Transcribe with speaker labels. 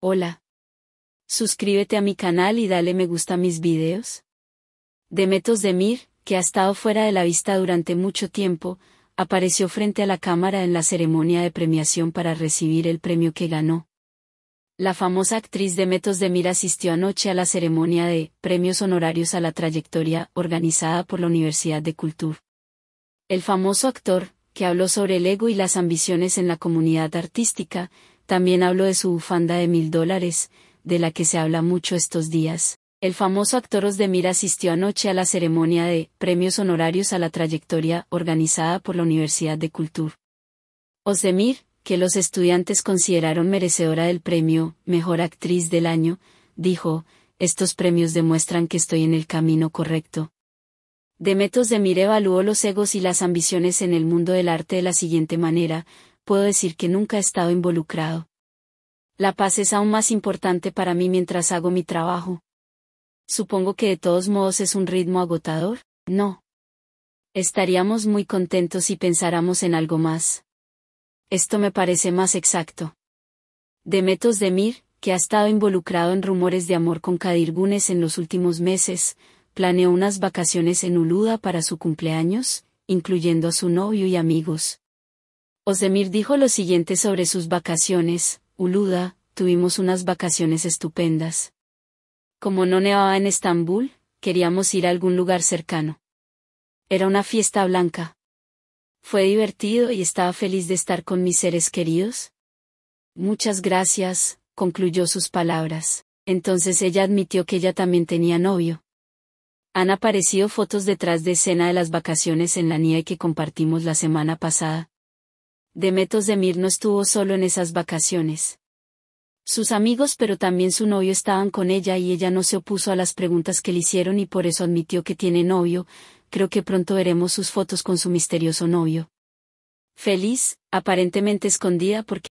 Speaker 1: Hola. Suscríbete a mi canal y dale me gusta a mis videos. Demetos Demir, que ha estado fuera de la vista durante mucho tiempo, apareció frente a la cámara en la ceremonia de premiación para recibir el premio que ganó. La famosa actriz Demetos Demir asistió anoche a la ceremonia de Premios Honorarios a la Trayectoria organizada por la Universidad de Cultura. El famoso actor, que habló sobre el ego y las ambiciones en la comunidad artística, también habló de su bufanda de mil dólares, de la que se habla mucho estos días. El famoso actor Osdemir asistió anoche a la ceremonia de Premios Honorarios a la Trayectoria organizada por la Universidad de Cultura. Osdemir, que los estudiantes consideraron merecedora del premio Mejor Actriz del Año, dijo, estos premios demuestran que estoy en el camino correcto. Demet Osdemir evaluó los egos y las ambiciones en el mundo del arte de la siguiente manera, puedo decir que nunca he estado involucrado. La paz es aún más importante para mí mientras hago mi trabajo. Supongo que de todos modos es un ritmo agotador, ¿no? Estaríamos muy contentos si pensáramos en algo más. Esto me parece más exacto. Demetos Demir, que ha estado involucrado en rumores de amor con Kadir Gunes en los últimos meses, planeó unas vacaciones en Uluda para su cumpleaños, incluyendo a su novio y amigos, Osemir dijo lo siguiente sobre sus vacaciones, Uluda, tuvimos unas vacaciones estupendas. Como no nevaba en Estambul, queríamos ir a algún lugar cercano. Era una fiesta blanca. Fue divertido y estaba feliz de estar con mis seres queridos. Muchas gracias, concluyó sus palabras. Entonces ella admitió que ella también tenía novio. Han aparecido fotos detrás de escena de las vacaciones en la nieve que compartimos la semana pasada, Demetos de Mir no estuvo solo en esas vacaciones. Sus amigos pero también su novio estaban con ella y ella no se opuso a las preguntas que le hicieron y por eso admitió que tiene novio, creo que pronto veremos sus fotos con su misterioso novio. Feliz, aparentemente escondida porque